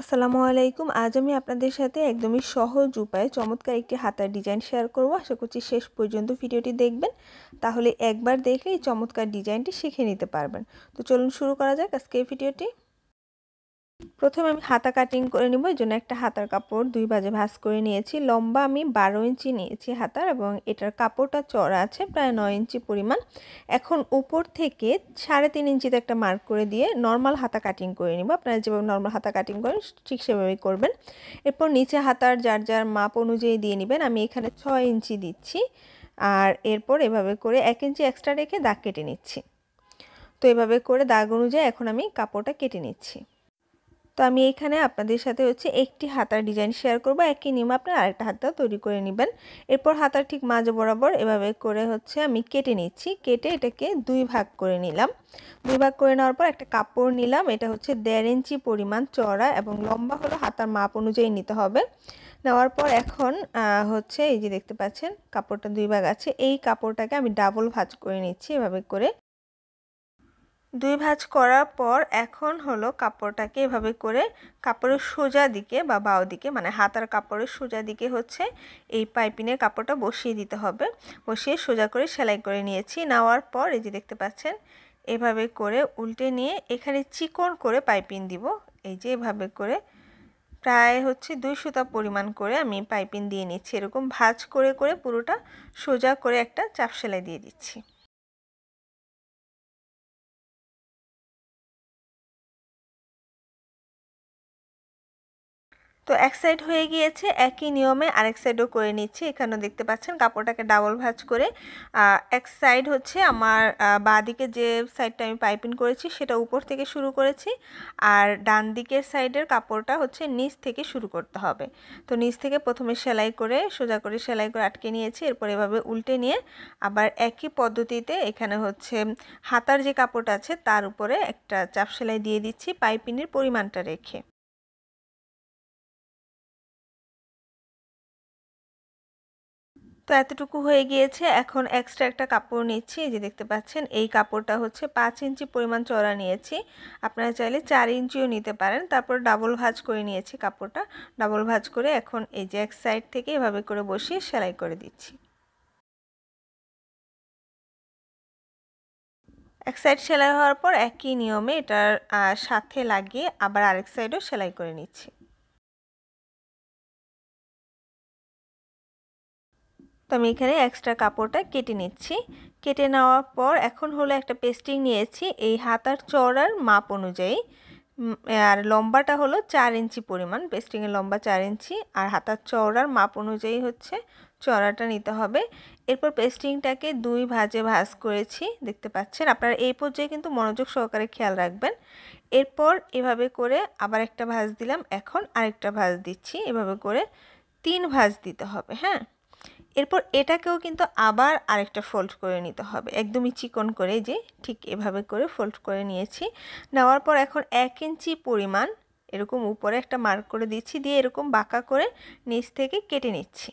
আসসালামু আলাইকুম আজ আমি আপনাদের সাথে একদমই সহজ উপায়ে চমৎকার একটি হাতার ডিজাইন শেয়ার করব আশা করছি শেষ পর্যন্ত ভিডিওটি দেখবেন তাহলে একবার দেখে এই চমৎকার ডিজাইনটি শিখে নিতে পারবেন তো চলুন শুরু করা যাক আজকে এই ভিডিওটি প্রথমে আমি হাতা কাটিং করে নিব এই জন্য একটা হাতার কাপড় দুই বাজে ভাঁজ করে নিয়েছি লম্বা আমি বারো ইঞ্চি নিয়েছি হাতার এবং এটার কাপড়টা চড়া আছে প্রায় নয় ইঞ্চি পরিমাণ এখন উপর থেকে সাড়ে তিন ইঞ্চিতে একটা মার্ক করে দিয়ে নর্মাল হাতা কাটিং করে নিব আপনারা যেভাবে নর্মাল হাতা কাটিং করেন ঠিক সেভাবেই করবেন এরপর নিচে হাতার যার যার মাপ অনুযায়ী দিয়ে নেবেন আমি এখানে ছয় ইঞ্চি দিচ্ছি আর এরপর এভাবে করে এক ইঞ্চি এক্সট্রা রেখে দাগ কেটে নিচ্ছি তো এভাবে করে দাগ অনুযায়ী এখন আমি কাপড়টা কেটে নিচ্ছি তো আমি এখানে আপনাদের সাথে হচ্ছে একটি হাতার ডিজাইন শেয়ার করবো একই নিয়ম আপনার আরেকটা হাতটা তৈরি করে নেবেন এরপর হাতার ঠিক মাঝ বরাবর এভাবে করে হচ্ছে আমি কেটে নিচ্ছি কেটে এটাকে দুই ভাগ করে নিলাম দুই ভাগ করে নেওয়ার পর একটা কাপড় নিলাম এটা হচ্ছে দেড় ইঞ্চি পরিমাণ চড়া এবং লম্বা হলো হাতার মাপ অনুযায়ী নিতে হবে নেওয়ার পর এখন হচ্ছে এই যে দেখতে পাচ্ছেন কাপড়টা দুই ভাগ আছে এই কাপড়টাকে আমি ডাবল ভাজ করে নিচ্ছি এভাবে করে দুই ভাঁজ করার পর এখন হলো কাপড়টাকে এভাবে করে কাপড়ের সোজা দিকে বা বাও দিকে মানে হাতার কাপড়ের সোজা দিকে হচ্ছে এই পাইপিনের কাপড়টা বসিয়ে দিতে হবে বসিয়ে সোজা করে সেলাই করে নিয়েছি নেওয়ার পর এই যে দেখতে পাচ্ছেন এভাবে করে উল্টে নিয়ে এখানে চিকন করে পাইপিন দিব এই যে এভাবে করে প্রায় হচ্ছে দুই সুতা পরিমাণ করে আমি পাইপিন দিয়ে নিচ্ছি এরকম ভাঁজ করে করে পুরোটা সোজা করে একটা চাপ সেলাই দিয়ে দিচ্ছি তো এক সাইড হয়ে গিয়েছে একই নিয়মে আরেক সাইডও করে নিচ্ছি এখানেও দেখতে পাচ্ছেন কাপড়টাকে ডাবল ভাজ করে এক সাইড হচ্ছে আমার বাঁ দিকে যে সাইডটা আমি পাইপিং করেছি সেটা উপর থেকে শুরু করেছি আর ডান দিকের সাইডের কাপড়টা হচ্ছে নিচ থেকে শুরু করতে হবে তো নিচ থেকে প্রথমে সেলাই করে সোজা করে সেলাই করে আটকে নিয়েছি এরপর এভাবে উল্টে নিয়ে আবার একই পদ্ধতিতে এখানে হচ্ছে হাতার যে কাপড়টা আছে তার উপরে একটা চাপ সেলাই দিয়ে দিচ্ছি পাইপিনের পরিমাণটা রেখে তো এতটুকু হয়ে গিয়েছে এখন এক্সট্রা একটা কাপড় নিচ্ছি যে দেখতে পাচ্ছেন এই কাপড়টা হচ্ছে পাঁচ ইঞ্চি পরিমাণ চড়া নিয়েছি আপনারা চাইলে চার ইঞ্চিও নিতে পারেন তারপর ডাবল ভাজ করে নিয়েছি কাপড়টা ডাবল ভাজ করে এখন এই যে এক সাইড থেকে এভাবে করে বসিয়ে সেলাই করে দিচ্ছি এক সাইড সেলাই হওয়ার পর একই নিয়মে এটার সাথে লাগিয়ে আবার আরেক সাইডও সেলাই করে নিচ্ছি তো আমি এখানে এক্সট্রা কাপড়টা কেটে নিচ্ছি কেটে নেওয়ার পর এখন হলো একটা পেস্টিং নিয়েছি এই হাতার চড়ার মাপ অনুযায়ী আর লম্বাটা হলো চার ইঞ্চি পরিমাণ পেস্টিংয়ের লম্বা চার ইঞ্চি আর হাতার চওড়ার মাপ অনুযায়ী হচ্ছে চড়াটা নিতে হবে এরপর পেস্টিংটাকে দুই ভাজে ভাজ করেছি দেখতে পাচ্ছেন আপনারা এই পর্যায়ে কিন্তু মনোযোগ সহকারে খেয়াল রাখবেন এরপর এভাবে করে আবার একটা ভাজ দিলাম এখন আরেকটা ভাজ দিচ্ছি এভাবে করে তিন ভাজ দিতে হবে হ্যাঁ এরপর এটাকেও কিন্তু আবার আরেকটা ফোল্ড করে নিতে হবে একদমই চিকন করে যে ঠিক এভাবে করে ফোল্ড করে নিয়েছি নেওয়ার পর এখন এক ইঞ্চি পরিমাণ এরকম উপরে একটা মার্ক করে দিচ্ছি দিয়ে এরকম বাঁকা করে নিচ থেকে কেটে নিচ্ছি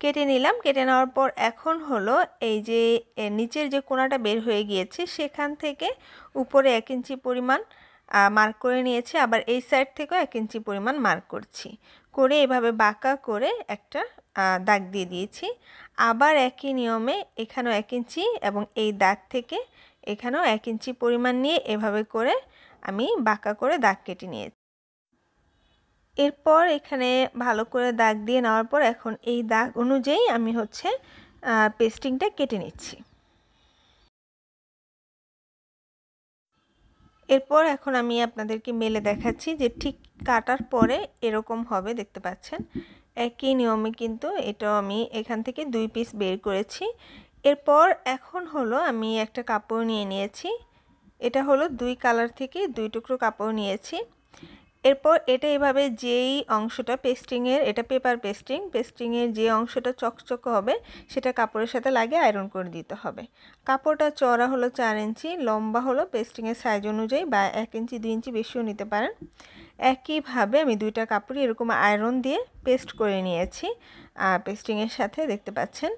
কেটে নিলাম কেটে নেওয়ার পর এখন হলো এই যে নিচের যে কোনাটা বের হয়ে গিয়েছে সেখান থেকে উপরে এক ইঞ্চি পরিমাণ মার্ক করে নিয়েছি আবার এই সাইড থেকেও এক ইঞ্চি পরিমাণ মার্ক করছি করে এভাবে বাঁকা করে একটা দাগ দিয়ে দিয়েছি আবার একই নিয়মে এখানেও এক ইঞ্চি এবং এই দাগ থেকে এখানেও এক ইঞ্চি পরিমাণ নিয়ে এভাবে করে আমি বাঁকা করে দাগ কেটে নিয়েছি এরপর এখানে ভালো করে দাগ দিয়ে নেওয়ার পর এখন এই দাগ অনুযায়ী আমি হচ্ছে পেস্টিংটা কেটে নিচ্ছি এরপর এখন আমি আপনাদেরকে মেলে দেখাচ্ছি যে ঠিক কাটার পরে এরকম হবে দেখতে পাচ্ছেন একই নিয়মে কিন্তু এটাও আমি এখান থেকে দুই পিস বের করেছি এরপর এখন হলো আমি একটা কাপড় নিয়ে নিয়েছি এটা হলো দুই কালার থেকে দুই টুকরো কাপড় নিয়েছি এরপর এটা এভাবে যেই অংশটা পেস্টিংয়ের এটা পেপার পেস্টিং পেস্টিংয়ের যে অংশটা চকচক হবে সেটা কাপড়ের সাথে লাগে আয়রন করে দিতে হবে কাপড়টা চড়া হলো চার ইঞ্চি লম্বা হলো পেস্টিংয়ের সাইজ অনুযায়ী বা এক ইঞ্চি দুই ইঞ্চি বেশিও নিতে পারেন একইভাবে আমি দুইটা কাপড়ই এরকম আয়রন দিয়ে পেস্ট করে নিয়েছি পেস্টিংয়ের সাথে দেখতে পাচ্ছেন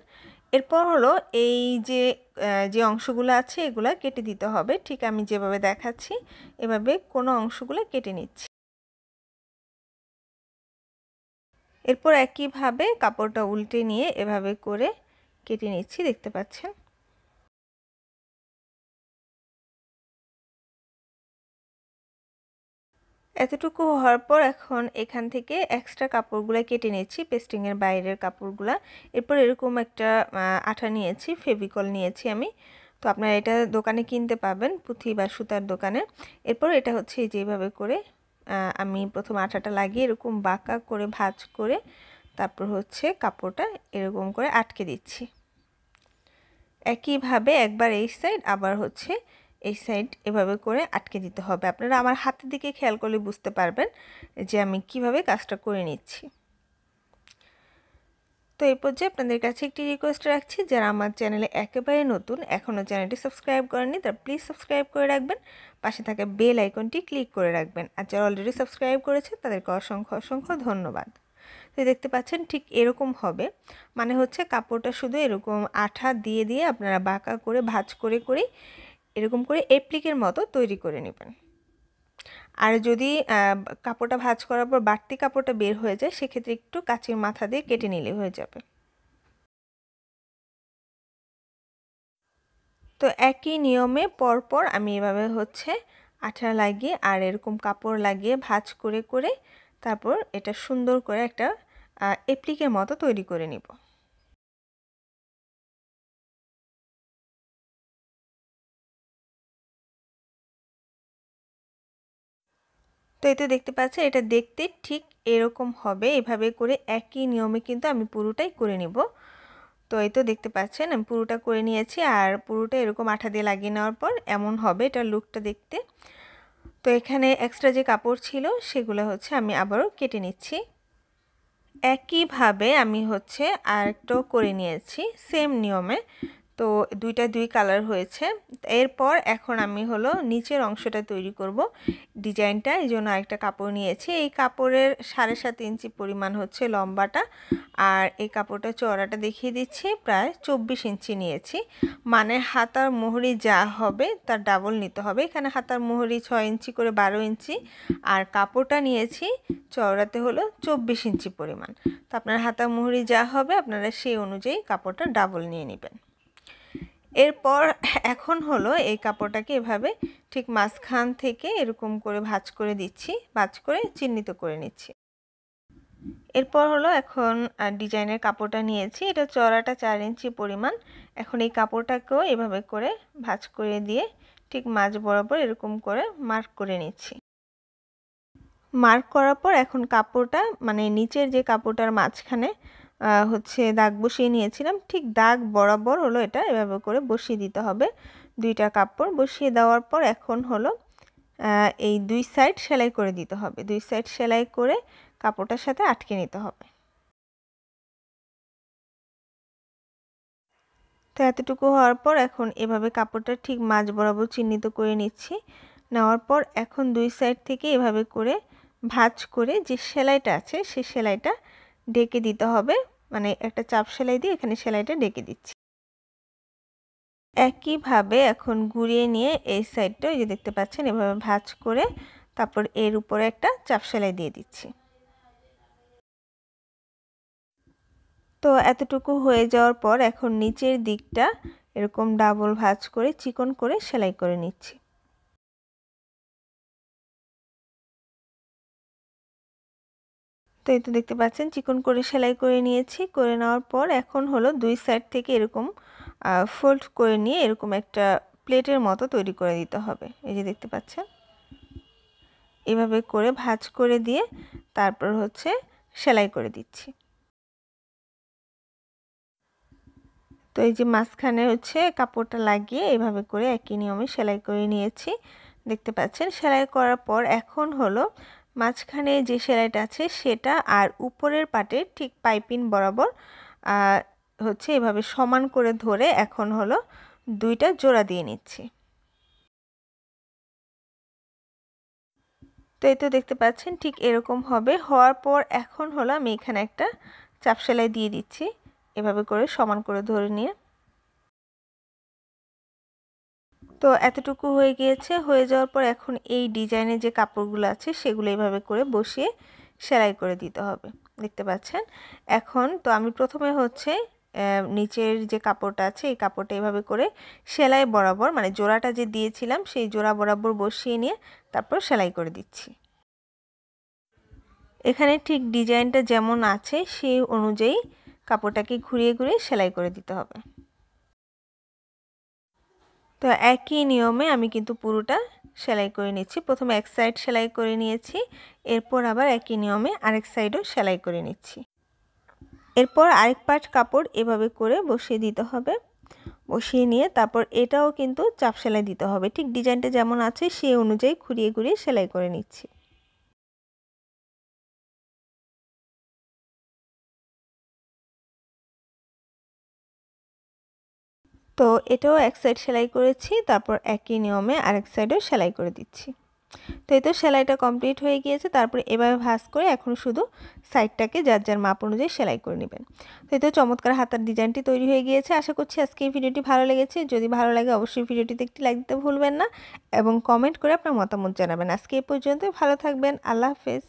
এরপর হলো এই যে যে অংশগুলো আছে এগুলো কেটে দিতে হবে ঠিক আমি যেভাবে দেখাচ্ছি এভাবে কোনো অংশগুলো কেটে নিচ্ছি এরপর একইভাবে কাপড়টা উল্টে নিয়ে এভাবে করে কেটে নিচ্ছি দেখতে পাচ্ছেন এতটুকু হওয়ার পর এখন এখান থেকে এক্সট্রা কাপড়গুলো কেটে নিয়েছি পেস্টিংয়ের বাইরের কাপড়গুলো এরপর এরকম একটা আঠা নিয়েছি ফেভিকল নিয়েছি আমি তো আপনারা এটা দোকানে কিনতে পাবেন পুঁথি বা সুতার দোকানে এরপর এটা হচ্ছে যেভাবে করে আমি প্রথম আঠাটা লাগিয়ে এরকম বাঁকা করে ভাজ করে তারপর হচ্ছে কাপড়টা এরকম করে আটকে দিচ্ছি একইভাবে একবার এই সাইড আবার হচ্ছে এই সাইড এভাবে করে আটকে দিতে হবে আপনারা আমার হাতের দিকে খেয়াল করলে বুঝতে পারবেন যে আমি কিভাবে কাজটা করে নিচ্ছি তো এই পর্যায়ে আপনাদের কাছে একটি রিকোয়েস্ট রাখছি যারা আমার চ্যানেলে একেবারে নতুন এখনও চ্যানেলটি সাবস্ক্রাইব করেনি তারা প্লিজ সাবস্ক্রাইব করে রাখবেন পাশে থাকা বেল আইকনটি ক্লিক করে রাখবেন আর যারা অলরেডি সাবস্ক্রাইব করেছে তাদেরকে অসংখ্য অসংখ্য ধন্যবাদ তো দেখতে পাচ্ছেন ঠিক এরকম হবে মানে হচ্ছে কাপড়টা শুধু এরকম আঠা দিয়ে দিয়ে আপনারা বাঁকা করে ভাজ করে করেই এরকম করে এপ্লিকের মতো তৈরি করে নেবেন আর যদি কাপড়টা ভাজ করার পর বাড়তি কাপড়টা বের হয়ে যায় সেক্ষেত্রে একটু কাঁচির মাথা দিয়ে কেটে নিলে হয়ে যাবে তো একই নিয়মে পরপর আমি এভাবে হচ্ছে আঠা লাগিয়ে আর এরকম কাপড় লাগিয়ে ভাজ করে করে তারপর এটা সুন্দর করে একটা এপ্লিকের মতো তৈরি করে নিব তো এতে দেখতে পাচ্ছে এটা দেখতে ঠিক এরকম হবে এভাবে করে একই নিয়মে কিন্তু আমি পুরোটাই করে নিব তো এই তো দেখতে পাচ্ছেন আমি পুরোটা করে নিয়েছি আর পুরোটা এরকম আঠা দিয়ে লাগিয়ে নেওয়ার পর এমন হবে এটা লুকটা দেখতে তো এখানে এক্সট্রা যে কাপড় ছিল সেগুলো হচ্ছে আমি আবারও কেটে নিচ্ছি একইভাবে আমি হচ্ছে আরেকটাও করে নিয়েছি সেম নিয়মে তো দুইটা দুই কালার হয়েছে এরপর এখন আমি হলো নিচের অংশটা তৈরি করব ডিজাইনটা এই জন্য আরেকটা কাপড় নিয়েছি এই কাপড়ের সাড়ে সাত ইঞ্চি পরিমাণ হচ্ছে লম্বাটা আর এই কাপড়টা চড়াটা দেখিয়ে দিচ্ছি প্রায় চব্বিশ ইঞ্চি নিয়েছি মানে হাতার মোহরি যা হবে তার ডাবল নিতে হবে এখানে হাতার মোহরি ছয় ইঞ্চি করে বারো ইঞ্চি আর কাপড়টা নিয়েছি চওড়াতে হলো চব্বিশ ইঞ্চি পরিমাণ তো আপনার হাতার মোহরি যা হবে আপনারা সেই অনুযায়ী কাপড়টা ডাবল নিয়ে নেবেন এরপর এখন হলো এই কাপড়টাকে এভাবে ঠিক মাঝখান থেকে এরকম করে ভাঁজ করে দিচ্ছি ভাঁজ করে চিহ্নিত করে নিচ্ছি এরপর হলো এখন ডিজাইনের কাপড়টা নিয়েছি এটা চড়াটা চার ইঞ্চি পরিমাণ এখন এই কাপড়টাকেও এভাবে করে ভাঁজ করে দিয়ে ঠিক মাঝ বরাবর এরকম করে মার্ক করে নিচ্ছি মার্ক করার পর এখন কাপড়টা মানে নিচের যে কাপড়টার মাঝখানে হচ্ছে দাগ বসিয়ে নিয়েছিলাম ঠিক দাগ বরাবর হলো এটা এভাবে করে বসিয়ে দিতে হবে দুইটা কাপড় বসিয়ে দেওয়ার পর এখন হলো এই দুই সাইড সেলাই করে দিতে হবে দুই সাইড সেলাই করে কাপড়টার সাথে আটকে নিতে হবে তো এতটুকু হওয়ার পর এখন এভাবে কাপড়টা ঠিক মাঝ বরাবর চিহ্নিত করে নিচ্ছি নেওয়ার পর এখন দুই সাইড থেকে এভাবে করে ভাঁজ করে যে সেলাইটা আছে সেই সেলাইটা ডেকে দিতে হবে মানে একটা চাপ সেলাই দিয়ে এখানে সেলাইটা ডেকে দিচ্ছি একইভাবে এখন ঘুরিয়ে নিয়ে এই সাইডটা ওই যে দেখতে পাচ্ছেন এভাবে ভাঁজ করে তারপর এর উপরে একটা চাপ সেলাই দিয়ে দিচ্ছি তো এতটুকু হয়ে যাওয়ার পর এখন নিচের দিকটা এরকম ডাবল ভাঁজ করে চিকন করে সেলাই করে নিচ্ছি তো এই তো দেখতে পাচ্ছেন চিকন করে সেলাই করে নিয়েছি করে নেওয়ার পর এখন হলো দুই সাইড থেকে এরকম ফোল্ড করে নিয়ে এরকম একটা প্লেটের মতো তৈরি করে দিতে হবে এই যে দেখতে পাচ্ছেন এভাবে করে ভাজ করে দিয়ে তারপর হচ্ছে সেলাই করে দিচ্ছি তো এই যে মাঝখানে হচ্ছে কাপড়টা লাগিয়ে এভাবে করে একই নিয়মে সেলাই করে নিয়েছি দেখতে পাচ্ছেন সেলাই করার পর এখন হলো মাঝখানে যে সেলাইটা আছে সেটা আর উপরের পাটে ঠিক পাইপিন বরাবর হচ্ছে এভাবে সমান করে ধরে এখন হলো দুইটা জোড়া দিয়ে নিচ্ছি তো এই তো দেখতে পাচ্ছেন ঠিক এরকম হবে হওয়ার পর এখন হলো আমি এখানে একটা চাপ সেলাই দিয়ে দিচ্ছি এভাবে করে সমান করে ধরে নিয়ে তো এতটুকু হয়ে গিয়েছে হয়ে যাওয়ার পর এখন এই ডিজাইনে যে কাপড়গুলো আছে সেগুলো এইভাবে করে বসিয়ে সেলাই করে দিতে হবে দেখতে পাচ্ছেন এখন তো আমি প্রথমে হচ্ছে নিচের যে কাপড়টা আছে এই কাপড়টা এভাবে করে সেলাই বরাবর মানে জোড়াটা যে দিয়েছিলাম সেই জোড়া বরাবর বসিয়ে নিয়ে তারপর সেলাই করে দিচ্ছি এখানে ঠিক ডিজাইনটা যেমন আছে সেই অনুযায়ী কাপড়টাকে ঘুরিয়ে ঘুরিয়ে সেলাই করে দিতে হবে তো একই নিয়মে আমি কিন্তু পুরোটা সেলাই করে নিচ্ছি প্রথমে এক সাইড সেলাই করে নিয়েছি এরপর আবার একই নিয়মে আরেক সাইডও সেলাই করে নিচ্ছি এরপর আরেক পাট কাপড় এভাবে করে বসিয়ে দিতে হবে বসিয়ে নিয়ে তারপর এটাও কিন্তু চাপ সেলাই দিতে হবে ঠিক ডিজাইনটা যেমন আছে সেই অনুযায়ী ঘুরিয়ে ঘুরিয়ে সেলাই করে নিচ্ছি তো এটাও এক সাইড সেলাই করেছি তারপর একই নিয়মে আরেক সাইডেও সেলাই করে দিচ্ছি তো এই তো সেলাইটা কমপ্লিট হয়ে গিয়েছে তারপরে এভাবে ভাস করে এখন শুধু সাইডটাকে যার যার মাপ অনুযায়ী সেলাই করে নেবেন তো এই তো চমৎকার হাতার ডিজাইনটি তৈরি হয়ে গিয়েছে আশা করছি আজকে এই ভিডিওটি ভালো লেগেছে যদি ভালো লাগে অবশ্যই ভিডিওটিতে একটি লাইক দিতে ভুলবেন না এবং কমেন্ট করে আপনার মতামত জানাবেন আজকে এ পর্যন্ত ভালো থাকবেন আল্লাহ হাফেজ